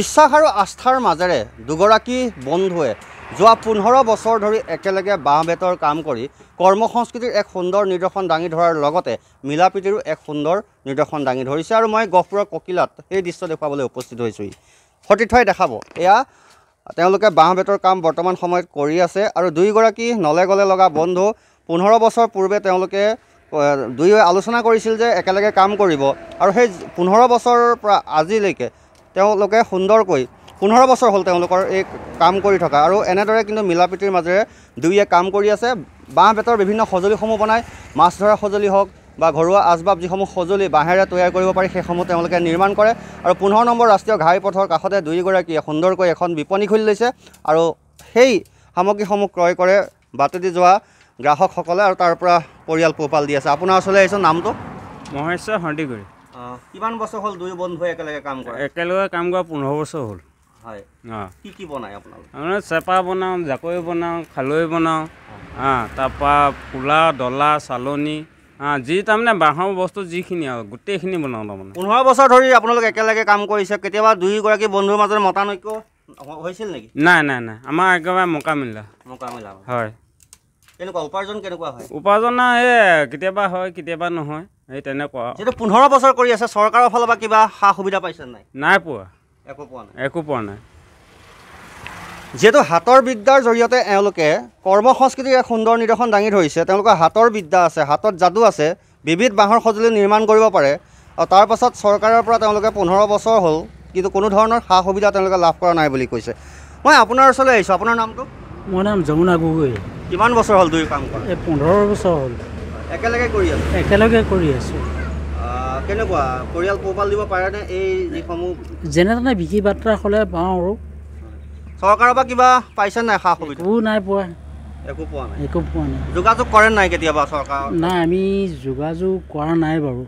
বিশ্বাস আৰু আস্থাৰ মাজেৰে দুগৰাকী বন্ধুৱে যোৱা পোন্ধৰ বছৰ ধৰি একেলগে বাঁহ বেতৰ কাম কৰি কৰ্ম সংস্কৃতিৰ এক সুন্দৰ নিদৰ্শন দাঙি ধৰাৰ লগতে মিলা প্ৰীতিৰো এক সুন্দৰ নিদৰ্শন দাঙি ধৰিছে আৰু মই গহপুৰৰ ককিলাত সেই দৃশ্য দেখুৱাবলৈ উপস্থিত হৈছোঁহি সতীৰ্থই দেখাব এয়া তেওঁলোকে বাঁহ বেতৰ কাম বৰ্তমান সময়ত কৰি আছে আৰু দুয়োগৰাকী নলে গ'লে লগা বন্ধু পোন্ধৰ বছৰ পূৰ্বে তেওঁলোকে দুয়ো আলোচনা কৰিছিল যে একেলগে কাম কৰিব আৰু সেই পোন্ধৰ বছৰৰ পৰা আজিলৈকে তেওঁলোকে সুন্দৰকৈ পোন্ধৰ বছৰ হ'ল তেওঁলোকৰ এই কাম কৰি থকা আৰু এনেদৰে কিন্তু মিলা প্ৰীতিৰ মাজেৰে দুয়ে কাম কৰি আছে বাঁহ বেতৰ বিভিন্ন সঁজুলিসমূহ বনাই মাছ ধৰা সঁজুলি হওক বা ঘৰুৱা আচবাব যিসমূহ সঁজুলি বাঁহেৰে তৈয়াৰ কৰিব পাৰি সেইসমূহ তেওঁলোকে নিৰ্মাণ কৰে আৰু পোন্ধৰ নম্বৰ ৰাষ্ট্ৰীয় ঘাইপথৰ কাষতে দুয়োগৰাকীয়ে সুন্দৰকৈ এখন বিপণী খুলি লৈছে আৰু সেই সামগ্ৰীসমূহ ক্ৰয় কৰে বাটেদি যোৱা গ্ৰাহকসকলে আৰু তাৰ পৰা পৰিয়াল পোহপাল দি আছে আপোনাৰ ওচৰলৈ আহিছোঁ নামটো মহেশ্বৰ হণ্ডিগুৰি কিমান বছৰ হ'ল দুই বন্ধু একেলগে কাম কৰে একেলগে কাম কৰা পোন্ধৰ বছৰ হ'ল হয় কি কি বনায় আপোনালোকে চেপা বনাওঁ জাকৈ বনাওঁ খালৈ বনাওঁ তাৰপৰা কোলা ডলা চালনী অঁ যি তাৰমানে বাঁহৰ বস্তু যিখিনি আৰু গোটেইখিনি বনাওঁ তাৰমানে পোন্ধৰ বছৰ ধৰি আপোনালোকে একেলগে কাম কৰিছে কেতিয়াবা দুয়োগৰাকী বন্ধুৰ মাজত মতানৈক্য হৈছিল নেকি নাই নাই নাই আমাৰ একেবাৰে মোকামিলা মোকামিলা হয় উপাৰ্জন হয় উপাৰ্জন কেতিয়াবা হয় কেতিয়াবা নহয় তেনেকুৱা পোন্ধৰ বছৰ কৰি আছে চৰকাৰৰ ফালৰ পৰা কিবা সা সুবিধা পাইছে নাই নাই পোৱা একো পোৱা নাই একো পোৱা নাই যিহেতু হাতৰ বিদ্যাৰ জৰিয়তে এওঁলোকে কৰ্ম সংস্কৃতিৰ এক সুন্দৰ নিদৰ্শন দাঙি ধৰিছে তেওঁলোকৰ হাতৰ বিদ্যা আছে হাতত যাদু আছে বিবিধ বাঁহৰ সঁজুলি নিৰ্মাণ কৰিব পাৰে আৰু তাৰ পাছত চৰকাৰৰ পৰা তেওঁলোকে পোন্ধৰ বছৰ হ'ল কিন্তু কোনো ধৰণৰ সা সুবিধা তেওঁলোকে লাভ কৰা নাই বুলি কৈছে মই আপোনাৰ ওচৰলৈ আহিছোঁ আপোনাৰ নামটো মোৰ নাম যমুনা গগৈ কিমান বছৰ হ'ল দুই কাম কৰা পোন্ধৰ বছৰ হ'ল একেলগে কৰি আছোঁ একেলগে কৰি আছোঁ কেনেকুৱা পৰিয়াল পোহপাল দিব পাৰেনে এই যিসমূহ যেনে তেনে বিক্ৰী বাৰ্তা হ'লে পাওঁ আৰু চৰকাৰৰ পৰা কিবা পাইছে নাই সা সুবিধা একো নাই পোৱা একো পোৱা নাই একো পোৱা নাই যোগাযোগ কৰে নাই কেতিয়াবা চৰকাৰ নাই আমি যোগাযোগ কৰা নাই বাৰু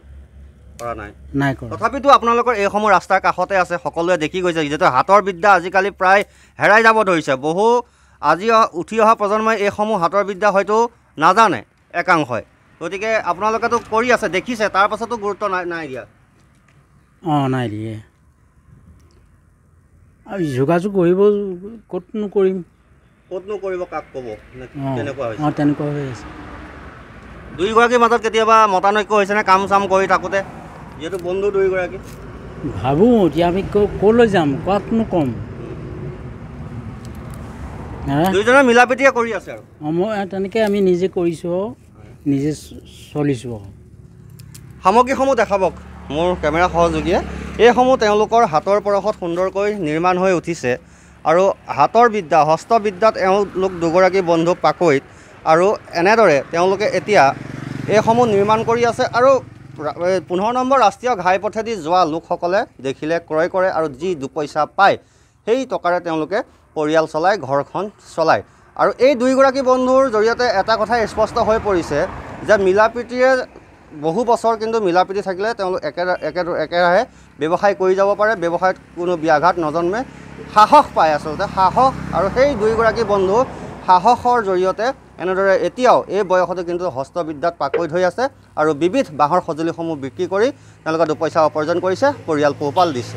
তথাপিতো আপোনালোকৰ এইসমূহ ৰাস্তাৰ কাষতে আছে সকলোৱে দেখি গৈছে যিহেতু হাতৰ বিদ্যা আজিকালি প্ৰায় হেৰাই যাব ধৰিছে বহু আজি উঠি অহা প্ৰজন্মই এইসমূহ হাতৰ বিদ্যা হয়তো নাজানে একাংশই গতিকে আপোনালোকেতো কৰি আছে দেখিছে তাৰ পাছতো গুৰুত্ব নাই নাই দিয়া অঁ নাই দিয়ে যোগাযোগ কৰিব ক'তনো কৰিম ক'তনো কৰিব কাক ক'ব তেনেকুৱা অঁ তেনেকুৱা হৈ আছে দুয়োগৰাকীৰ মাজত কেতিয়াবা মতানৈক্য হৈছে নে কাম চাম কৰি থাকোঁতে যিহেতু বন্ধু দুয়োগৰাকী ভাবোঁ এতিয়া আমি ক'লৈ যাম কোৱাতনো ক'ম দুইজনে মিলা পিটিয়া কৰি আছে আৰু অঁ মই তেনেকে আমি নিজে কৰিছোঁ নিজে চলিছোঁ সামগ্ৰীসমূহ দেখাব মোৰ কেমেৰা সহযোগীয়ে এইসমূহ তেওঁলোকৰ হাতৰ পৰশত সুন্দৰকৈ নিৰ্মাণ হৈ উঠিছে আৰু হাতৰ বিদ্যা হস্তবিদ্যাত এওঁলোক দুগৰাকী বন্ধু পাকৈত আৰু এনেদৰে তেওঁলোকে এতিয়া এইসমূহ নিৰ্মাণ কৰি আছে আৰু পোন্ধৰ নম্বৰ ৰাষ্ট্ৰীয় ঘাইপথেদি যোৱা লোকসকলে দেখিলে ক্ৰয় কৰে আৰু যি দুপইচা পায় সেই টকাৰে তেওঁলোকে পৰিয়াল চলায় ঘৰখন চলায় আৰু এই দুয়োগৰাকী বন্ধুৰ জৰিয়তে এটা কথা স্পষ্ট হৈ পৰিছে যে মিলা প্ৰীতিৰে বহু বছৰ কিন্তু মিলা প্ৰীতি থাকিলে তেওঁলোক একে একেৰাহে ব্যৱসায় কৰি যাব পাৰে ব্যৱসায়ত কোনো ব্যাঘাত নজন্মে সাহস পায় আচলতে সাহস আৰু সেই দুয়োগৰাকী বন্ধু সাহসৰ জৰিয়তে এনেদৰে এতিয়াও এই বয়সতে কিন্তু হস্তবিদ্যাত পাকৈত হৈ আছে আৰু বিবিধ বাঁহৰ সঁজুলিসমূহ বিক্ৰী কৰি তেওঁলোকে দুপইচা উপাৰ্জন কৰিছে পৰিয়াল পোহপাল দিছে